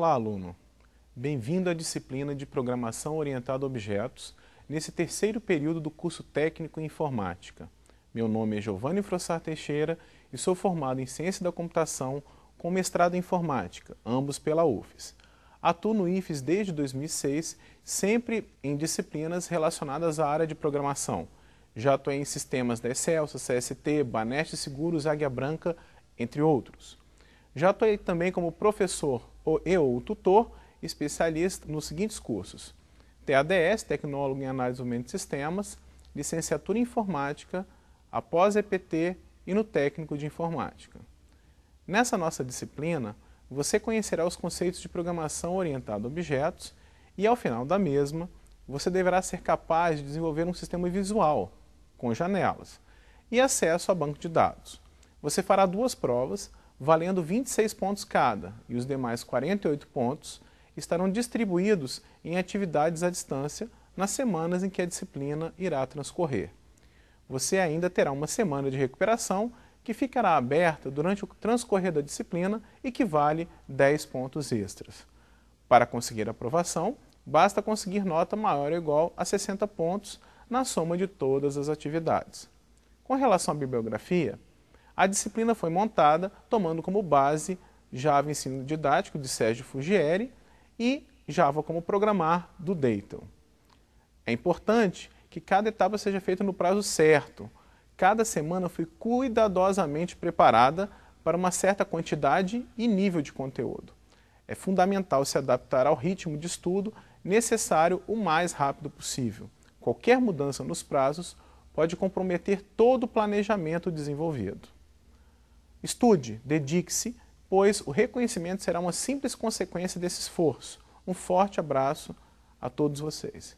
Olá, aluno! Bem-vindo à disciplina de Programação Orientada a Objetos, nesse terceiro período do curso técnico em Informática. Meu nome é Giovanni Frossar Teixeira e sou formado em Ciência da Computação com mestrado em Informática, ambos pela UFES. Atuo no IFES desde 2006, sempre em disciplinas relacionadas à área de programação. Já atuei em sistemas da Excelsa, CST, Banest Seguros, Águia Branca, entre outros. Já atuei também como professor eu, o tutor, especialista nos seguintes cursos: TADS, Tecnólogo em Análise e Movimento de Sistemas, Licenciatura em Informática, após EPT e no Técnico de Informática. Nessa nossa disciplina, você conhecerá os conceitos de programação orientada a objetos e, ao final da mesma, você deverá ser capaz de desenvolver um sistema visual, com janelas, e acesso a banco de dados. Você fará duas provas, valendo 26 pontos cada, e os demais 48 pontos estarão distribuídos em atividades à distância nas semanas em que a disciplina irá transcorrer. Você ainda terá uma semana de recuperação que ficará aberta durante o transcorrer da disciplina e que vale 10 pontos extras. Para conseguir aprovação, basta conseguir nota maior ou igual a 60 pontos na soma de todas as atividades. Com relação à bibliografia, a disciplina foi montada tomando como base Java Ensino Didático, de Sérgio Fugieri, e Java como Programar, do Dayton. É importante que cada etapa seja feita no prazo certo. Cada semana foi cuidadosamente preparada para uma certa quantidade e nível de conteúdo. É fundamental se adaptar ao ritmo de estudo necessário o mais rápido possível. Qualquer mudança nos prazos pode comprometer todo o planejamento desenvolvido. Estude, dedique-se, pois o reconhecimento será uma simples consequência desse esforço. Um forte abraço a todos vocês.